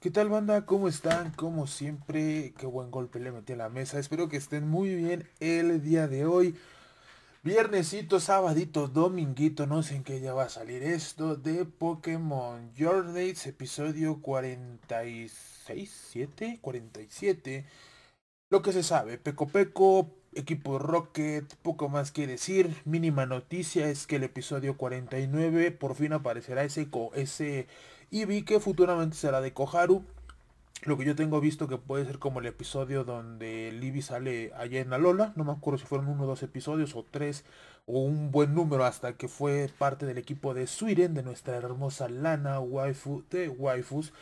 ¿Qué tal banda? ¿Cómo están? Como siempre, qué buen golpe le metí a la mesa. Espero que estén muy bien el día de hoy. Viernesito, sabadito, dominguito, no sé en qué ya va a salir esto de Pokémon Journeys, episodio 46, 7, 47. Lo que se sabe, Peco Peco, equipo Rocket, poco más que decir. Mínima noticia es que el episodio 49 por fin aparecerá ese... ese y vi que futuramente será de Koharu. Lo que yo tengo visto que puede ser como el episodio donde Libby sale allá en Alola. No me acuerdo si fueron uno o dos episodios o tres o un buen número hasta que fue parte del equipo de Suiren de nuestra hermosa Lana waifu de waifus.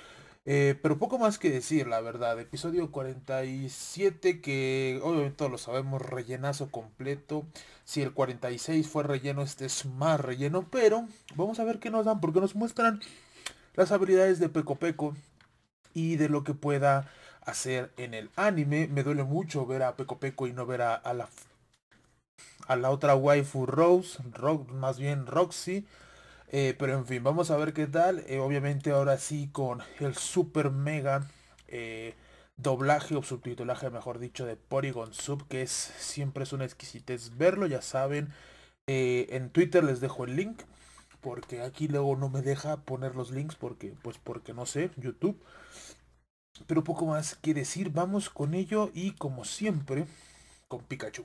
Eh, pero poco más que decir, la verdad. Episodio 47 que obviamente todos lo sabemos, rellenazo completo. Si el 46 fue relleno, este es más relleno. Pero vamos a ver qué nos dan porque nos muestran las habilidades de Peco Peco y de lo que pueda hacer en el anime. Me duele mucho ver a Peco Peco y no ver a, la a la otra waifu Rose, más bien Roxy. Eh, pero en fin, vamos a ver qué tal. Eh, obviamente ahora sí con el super mega eh, doblaje o subtitulaje, mejor dicho, de Porygon Sub, que es siempre es una exquisitez verlo, ya saben. en Twitter les dejo el link porque aquí luego no me deja poner los links porque pues porque no sé, YouTube. Pero poco más que decir, vamos con ello y como siempre con Pikachu.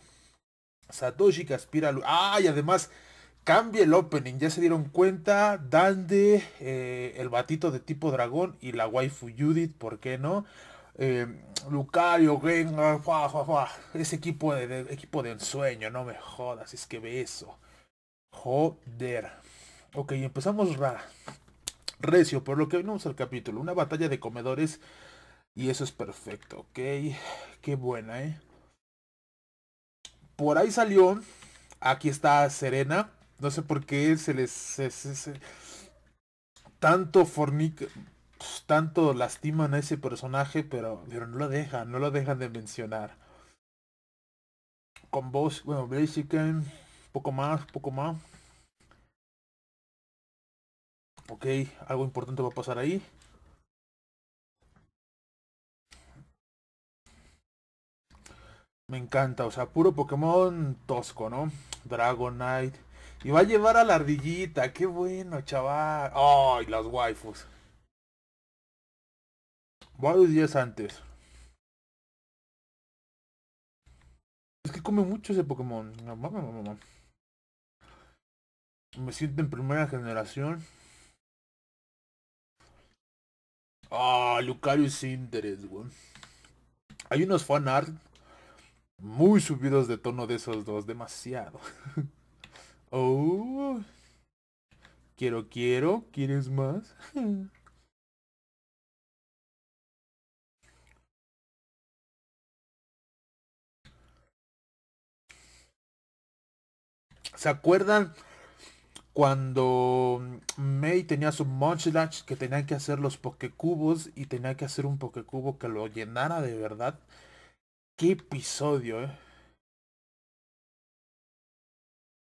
Satoshi que aspira a... Ah, y además cambia el opening. Ya se dieron cuenta. Dande, eh, el batito de tipo dragón y la waifu Judith, ¿por qué no? Eh, Lucario, Gengar, ese equipo de, equipo de ensueño, no me jodas, es que ve eso. Joder. Ok, empezamos ra. Recio, por lo que hoy al capítulo. Una batalla de comedores. Y eso es perfecto, ok. Qué buena, eh. Por ahí salió. Aquí está Serena. No sé por qué se les... tanto fornic, pues, Tanto lastiman a ese personaje, pero, pero no lo dejan, no lo dejan de mencionar. Con vos bueno, Blaziken, poco más, poco más. Ok, algo importante va a pasar ahí. Me encanta, o sea, puro Pokémon tosco, ¿no? Dragonite. Y va a llevar a la ardillita, qué bueno, chaval. ¡Ay, las waifus! Varios días antes. Es que come mucho ese Pokémon. Me siento en primera generación. Ah, Lucario Interest, güey. Hay unos fanart muy subidos de tono de esos dos, demasiado. oh. Quiero, quiero, ¿quieres más? ¿Se acuerdan cuando mm, May tenía su Munchlatch que tenía que hacer los Pokecubos y tenía que hacer un Pokecubo que lo llenara de verdad. Qué episodio, eh.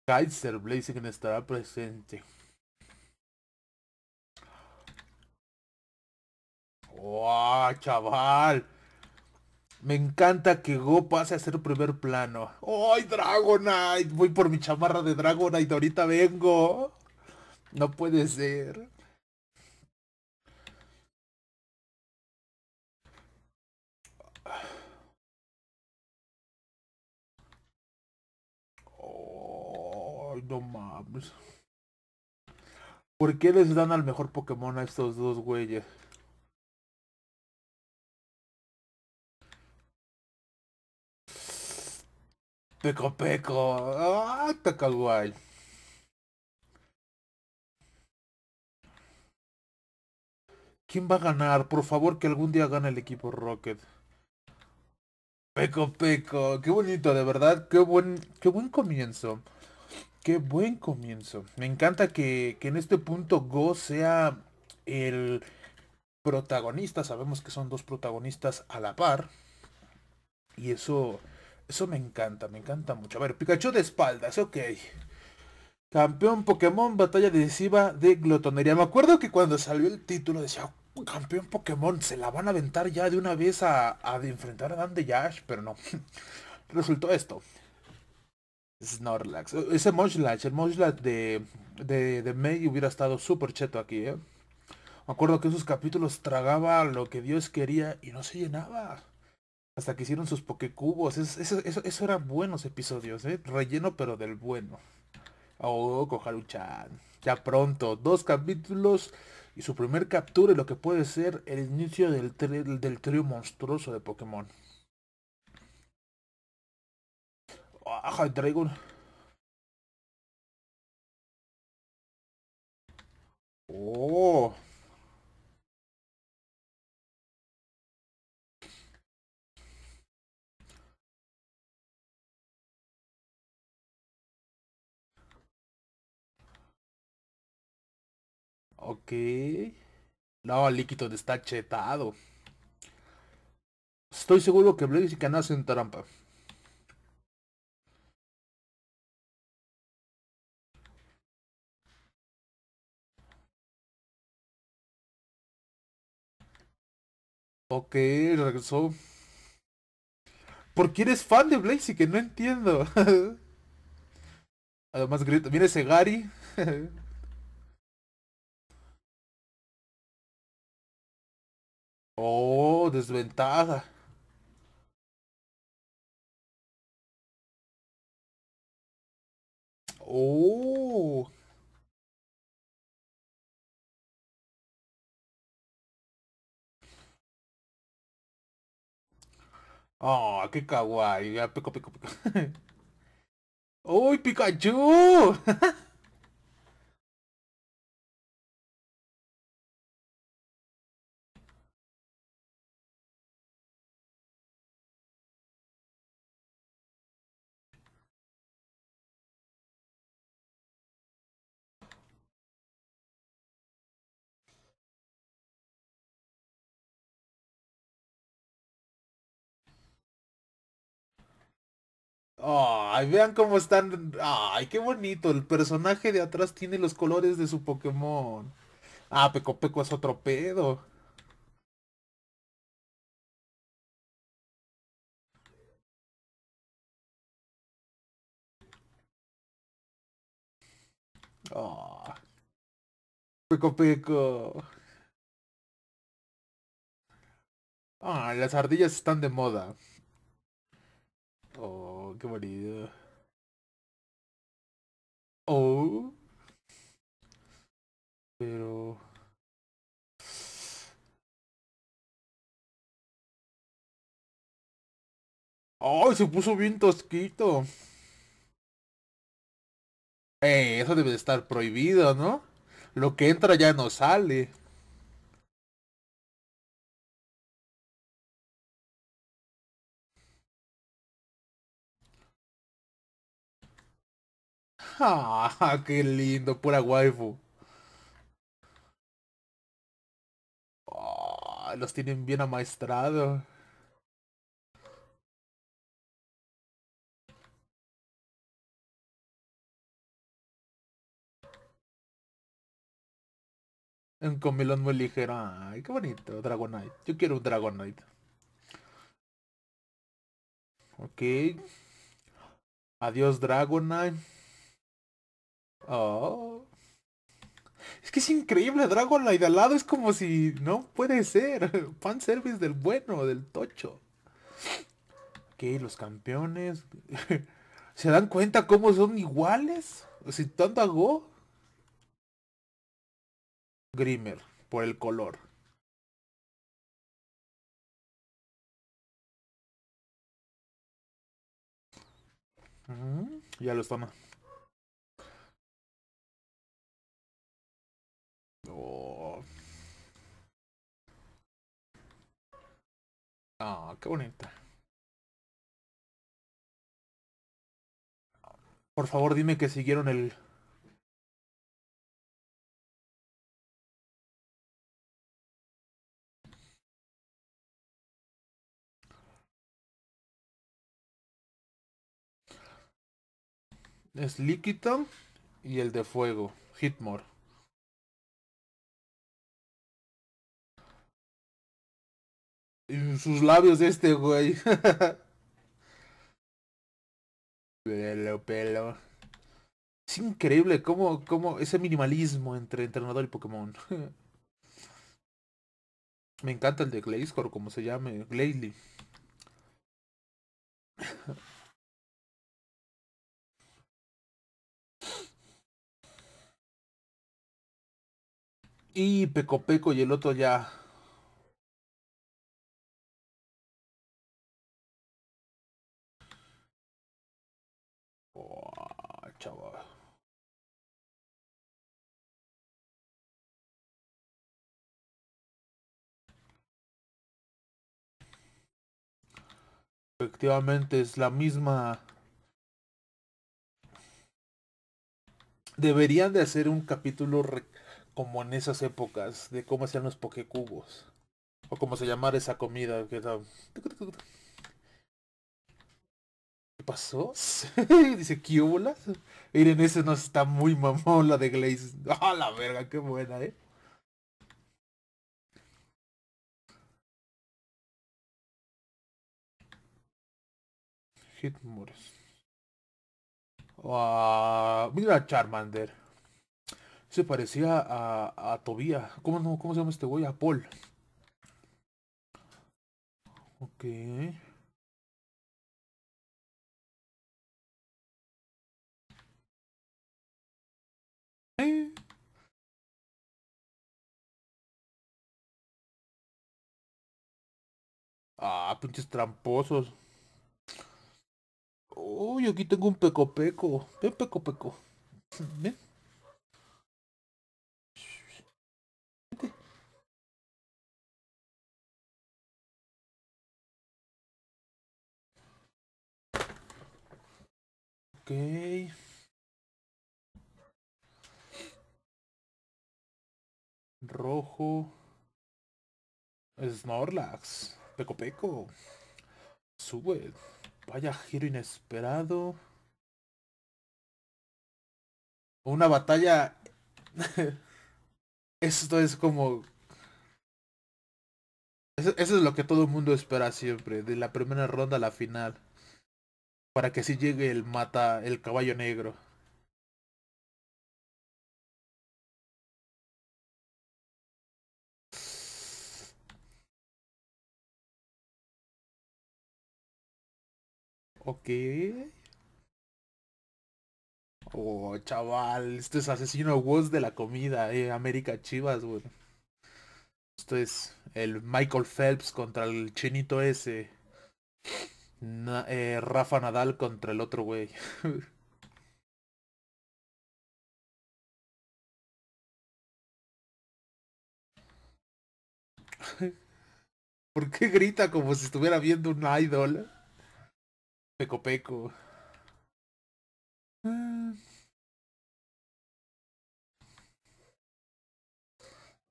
Kaiser Blazing estará presente. ¡Wow, chaval! Me encanta que Go pase a ser primer plano. ¡Ay, Dragonite! Voy por mi chamarra de Dragonite, ahorita vengo. No puede ser. Ay, no mames. ¿Por qué les dan al mejor Pokémon a estos dos güeyes? Peco Peco. Ah, guay. ¿Quién va a ganar? Por favor, que algún día gane el equipo Rocket. Peco Peco. Qué bonito, de verdad. Qué buen, qué buen comienzo. Qué buen comienzo. Me encanta que, que en este punto Go sea el protagonista. Sabemos que son dos protagonistas a la par. Y eso eso me encanta, me encanta mucho. A ver, Pikachu de espaldas, ok. Campeón Pokémon, batalla decisiva de glotonería. Me acuerdo que cuando salió el título decía, oh, campeón Pokémon, se la van a aventar ya de una vez a, enfrentar a Dan de Yash, pero no. Resultó esto. Snorlax. Ese Moshlash, el Moshlash de, de, de May hubiera estado súper cheto aquí, ¿eh? Me acuerdo que esos capítulos tragaba lo que Dios quería y no se llenaba. Hasta que hicieron sus Pokécubos. Eso, eso, eran buenos episodios, ¿eh? Relleno pero del bueno. Oh, Koharu-chan. Ya pronto. Dos capítulos y su primer captura y lo que puede ser el inicio del, del trío monstruoso de Pokémon. Ajá, ah, Dragon. Oh. Ok. No, líquido está chetado. Estoy seguro que Blaziken Hace hacen trampa. Ok, regresó. ¿Por qué eres fan de que No entiendo. Además grito. mira ese Gary. Oh, desventaja. Oh. Oh, qué kawaii. Ya pico, pico, pico. ¡Uy, Pikachu! Ay, vean cómo están. Ay, qué bonito. El personaje de atrás tiene los colores de su Pokémon. Ah, Peco Peco es otro pedo. ¡Ah! ¡Peco Peco Peco. Ah, las ardillas están de moda qué marido Oh. Pero... ¡Ay, se puso bien tosquito! Eh, eso debe de estar prohibido, ¿no? Lo que entra ya no sale. Ah, qué lindo, pura waifu. Ah, los tienen bien amaestrados. Un comelón muy ligero. Ay, qué bonito. Dragonite. Yo quiero un Dragonite. Ok. Adiós, Dragonite. Oh. Es que es increíble, Dragon Light al lado es como si no puede ser. Fan service del bueno, del tocho. Ok, los campeones. ¿Se dan cuenta cómo son iguales? Si tanto hago. Grimer por el color. Mm, ya los toma. Ah, qué bonita. Por favor, dime que siguieron el... Es líquido y el de fuego, Hitmore. sus labios este güey. pelo, pelo. Es increíble cómo, cómo ese minimalismo entre entrenador y Pokémon. Me encanta el de Glazecore, como se llame, Glalie. Y Peco Peco y el otro ya Efectivamente es la misma... Deberían de hacer un capítulo como en esas épocas de cómo hacían los Pokecubos. O cómo se llamara esa comida. ¿Qué pasó? Dice, ¿qué en ese no está muy mamón la de Glaze. ¡Ah, la verga! ¡Qué buena, eh! Ah, mira Charmander. Se parecía a, a Tobía. ¿Cómo, ¿Cómo se llama este güey? A Paul. Ok. Ah, pinches tramposos. Uy, aquí tengo un pecopeco. Ven, peco-peco. Ven. Ok. Rojo. Snorlax. Peco-peco. Sube. Vaya giro inesperado. Una batalla... Esto es como... Eso, es lo que todo el mundo espera siempre, de la primera ronda a la final. Para que si llegue el mata, el caballo negro. Ok. Oh, chaval, esto es Asesino Woods de la comida, eh, América Chivas, güey. Esto es el Michael Phelps contra el chinito ese. Eh, Rafa Nadal contra el otro güey. ¿Por qué grita como si estuviera viendo un idol? Peco Peco.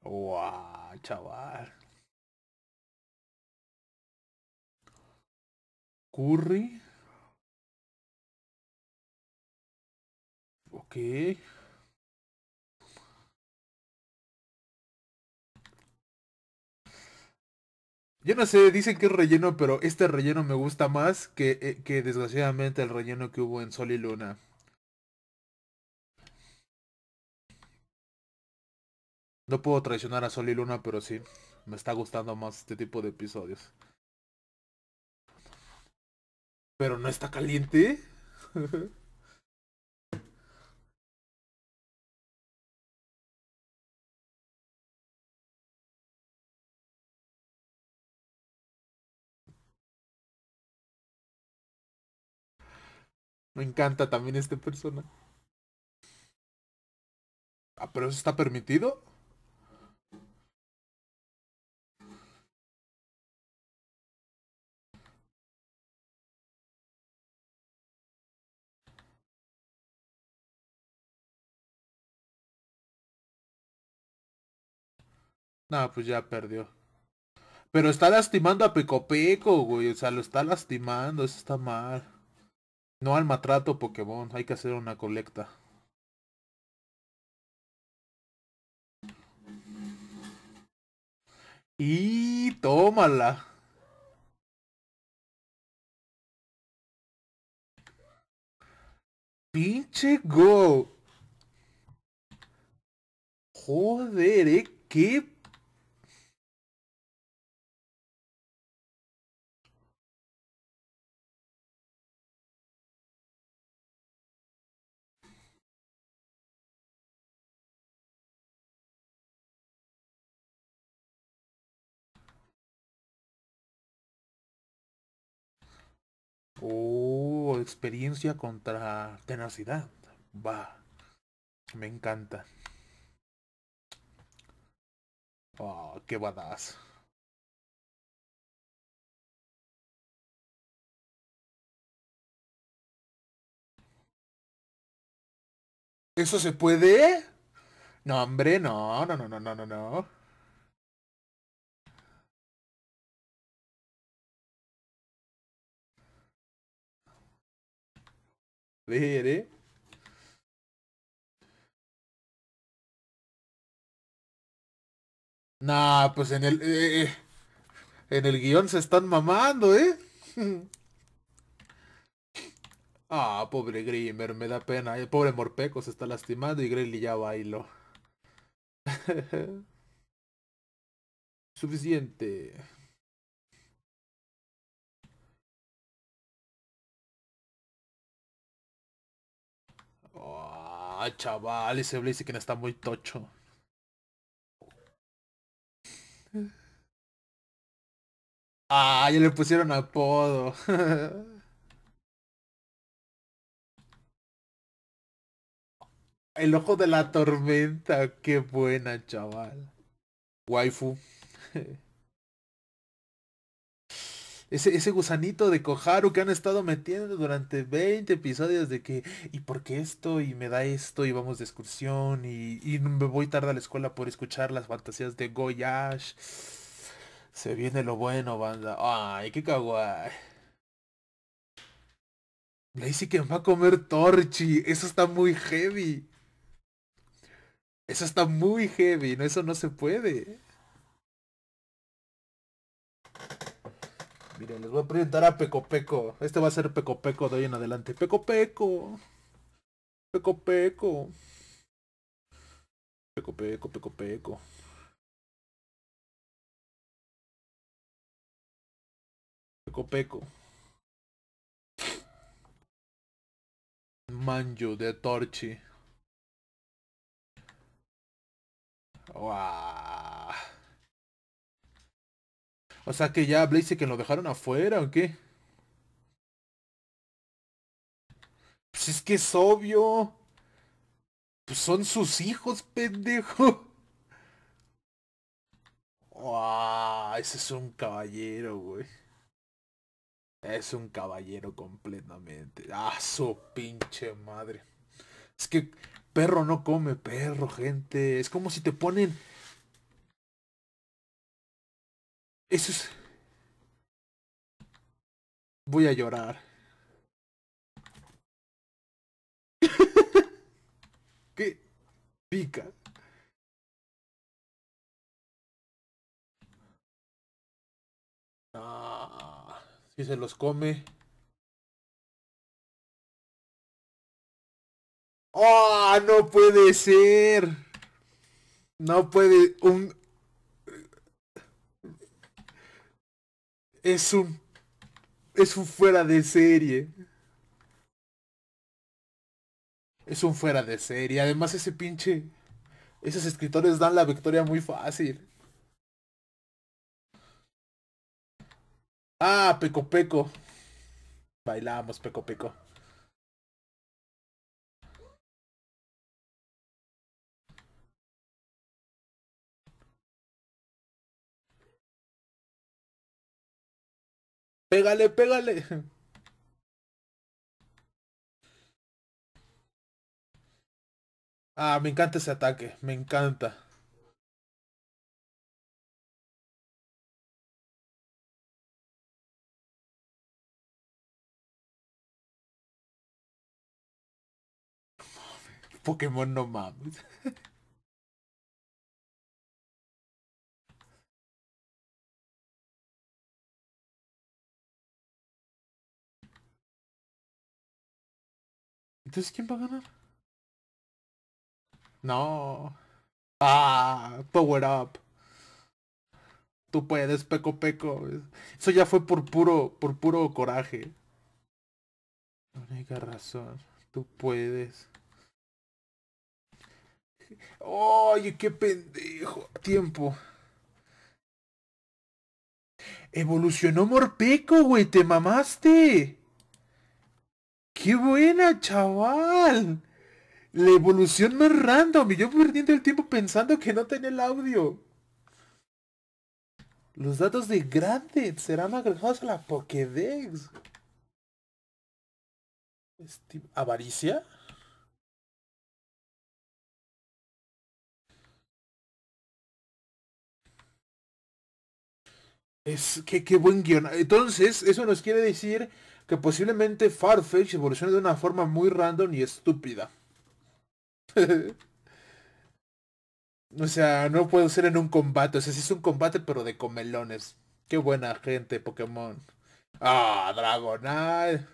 Ah. chaval. Curry. okay. Yo no sé, dicen que es relleno, pero este relleno me gusta más que, eh, que desgraciadamente el relleno que hubo en Sol y Luna. No puedo traicionar a Sol y Luna, pero sí, me está gustando más este tipo de episodios. Pero no está caliente. Me encanta también este persona. Ah, pero eso está permitido. No, pues ya perdió. Pero está lastimando a Pico güey. O sea, lo está lastimando. Eso está mal. No al matrato Pokémon, hay que hacer una colecta. Y tómala. Pinche go. Joder, ¿eh? qué Oh, experiencia contra tenacidad. Va. Me encanta. Oh, qué badass. ¿Eso se puede? No, hombre, no, no, no, no, no, no, no. Nah, pues en el... Eh, eh, en el guión se están mamando, ¿eh? Ah, pobre Grimer, me da pena. El pobre Morpeco se está lastimando y Grely ya bailó. Suficiente. Ah, chaval, ese Blaziken está muy tocho. Ah, ya le pusieron apodo. El ojo de la tormenta, qué buena, chaval. Waifu ese, gusanito de Koharu que han estado metiendo durante 20 episodios de que, ¿y por qué esto? Y me da esto, y vamos de excursión, y, y me voy tarde a la escuela por escuchar las fantasías de Goyash. Se viene lo bueno, banda. Ay, qué kawaii. Blazy que va a comer Torchi. Eso está muy heavy. Eso está muy heavy. No, eso no se puede. Miren, les voy a presentar a Peco Peco. Este va a ser Peco Peco de hoy en adelante. Peco Peco. Peco Peco. Peco Peco, Peco Peco. Peco Manjo de Torchi. Wow. O sea que ya que lo dejaron afuera o qué? Pues es que es obvio. Pues son sus hijos, pendejo. Wow, ah, ese es un caballero, güey. Es un caballero completamente. Ah, su pinche madre. Es que perro no come perro, gente. Es como si te ponen Eso es... Voy a llorar. ¿Qué? Pica. Ah, si se los come. ¡Oh! ¡No puede ser! No puede. Un, es un. Es un fuera de serie. Es un fuera de serie. Además, ese pinche. Esos escritores dan la victoria muy fácil. Ah, Peco Peco. Bailamos, Peco Peco. Pégale, pégale. Ah, me encanta ese ataque, me encanta. Pokémon no mames. Entonces, ¿quién va a ganar? No. Ah, power up. Tú puedes, peco peco. Eso ya fue por puro, por puro coraje. No única razón. Tú puedes. Oye, qué pendejo. Tiempo. Evolucionó Morpeco, güey. Te mamaste. ¡Qué buena, chaval! La evolución más random y yo perdiendo el tiempo pensando que no tenía el audio. Los datos de Granted serán agregados a la Pokédex. ¿Avaricia? Es que qué buen guion. Entonces, eso nos quiere decir que posiblemente Farfetch evolucione de una forma muy random y estúpida. o sea, no puedo ser en un combate. O sea, es un combate, pero de comelones. Qué buena gente, Pokémon. Ah, Dragonite.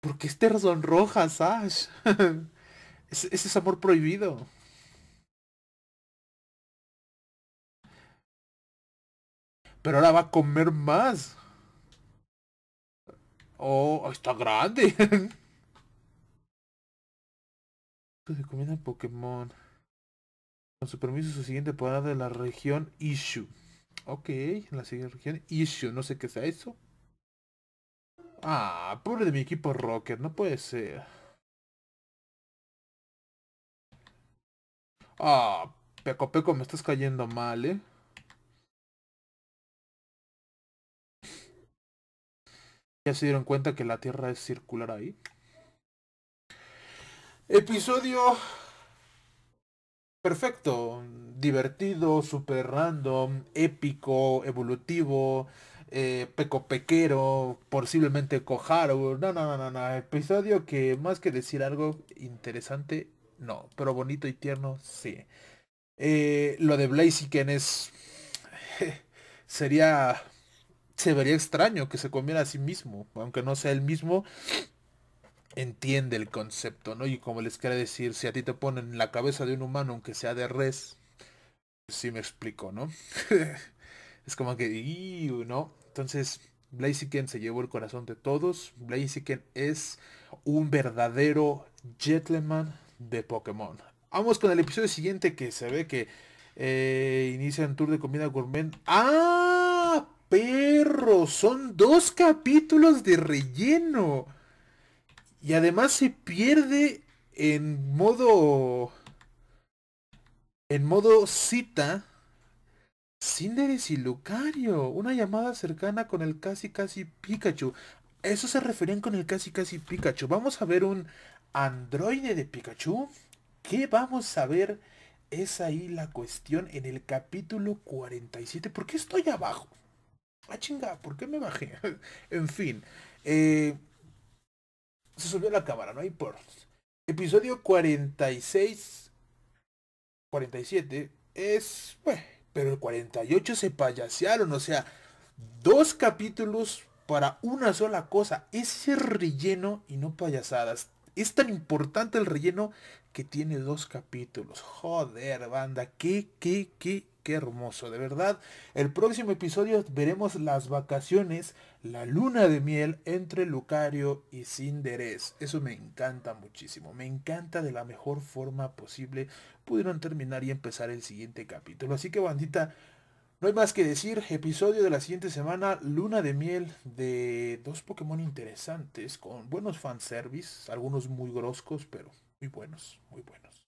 ¿Por qué es rojas Roja, Sash? ese es amor prohibido. Pero ahora va a comer más. Oh, oh, está grande. se en Pokémon. Con su permiso, su siguiente parada de la región Issue. Ok, en la siguiente región Issue. No sé qué sea eso. Ah, pobre de mi equipo Rocket. No puede ser. Ah, Peco Peco, me estás cayendo mal, eh. se dieron cuenta que la Tierra es circular ahí? Episodio perfecto, divertido, super random, épico, evolutivo, eh, Peco pequero posiblemente cojaro. No, no, no, no, Episodio que más que decir algo interesante, no. Pero bonito y tierno, sí. Eh, lo de Blaziken es... sería se vería extraño que se comiera a sí mismo, aunque no sea el mismo, entiende el concepto, ¿no? Y como les quiere decir, si a ti te ponen la cabeza de un humano, aunque sea de res, sí me explico, ¿no? es como que, ¿no? Entonces, Blaziken se llevó el corazón de todos. Blaziken es un verdadero gentleman de Pokémon. Vamos con el episodio siguiente que se ve que eh, inicia un tour de comida gourmet. ¡Ah! perro! Son dos capítulos de relleno. Y además se pierde en modo... En modo cita. Cinderes y Lucario. Una llamada cercana con el casi casi Pikachu. eso se referían con el casi casi Pikachu. Vamos a ver un androide de Pikachu. ¿Qué vamos a ver? Es ahí la cuestión en el capítulo 47. ¿Por qué estoy abajo? ah, chinga, ¿por qué me bajé? en fin, eh, se subió la cámara, no hay por. Episodio 46, 47 es, pero el 48 se payasearon, o sea, dos capítulos para una sola cosa, ese relleno y no payasadas. Es tan importante el relleno que tiene dos capítulos. Joder, banda, qué, qué, qué, qué hermoso. De verdad, el próximo episodio veremos las vacaciones, la luna de miel entre Lucario y Cinderés. Eso me encanta muchísimo. Me encanta de la mejor forma posible. Pudieron terminar y empezar el siguiente capítulo. Así que, bandita, no hay más que decir, episodio de la siguiente semana, luna de miel de dos Pokémon interesantes, con buenos fanservice, algunos muy groscos, pero muy buenos, muy buenos.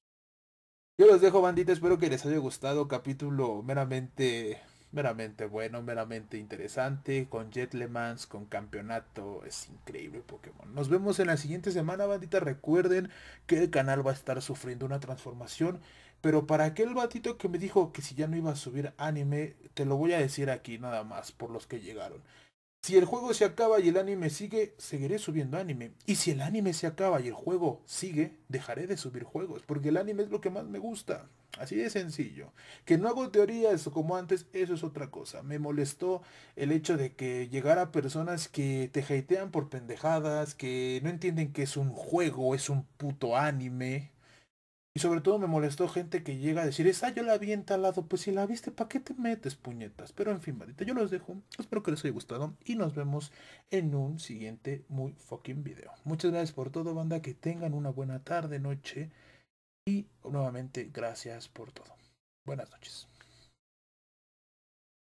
Yo los dejo, bandita. Espero que les haya gustado. Capítulo meramente, meramente bueno, meramente interesante. Con Jetlemans, con campeonato. Es increíble Pokémon. Nos vemos en la siguiente semana, bandita. Recuerden que el canal va a estar sufriendo una transformación. Pero para aquel batito que me dijo que si ya no iba a subir anime, te lo voy a decir aquí nada más por los que llegaron. Si el juego se acaba y el anime sigue, seguiré subiendo anime. Y si el anime se acaba y el juego sigue, dejaré de subir juegos, porque el anime es lo que más me gusta. Así de sencillo. Que no hago teorías como antes, eso es otra cosa. Me molestó el hecho de que llegara personas que te hatean por pendejadas, que no entienden que es un juego, es un puto anime. Y sobre todo me molestó gente que llega a decir, esa yo la vi entalado, Pues si la viste, ¿para qué te metes, puñetas? Pero en fin, marita, yo los dejo. Espero que les haya gustado. Y nos vemos en un siguiente muy fucking video. Muchas gracias por todo, banda. Que tengan una buena tarde, noche. Y nuevamente, gracias por todo. Buenas noches.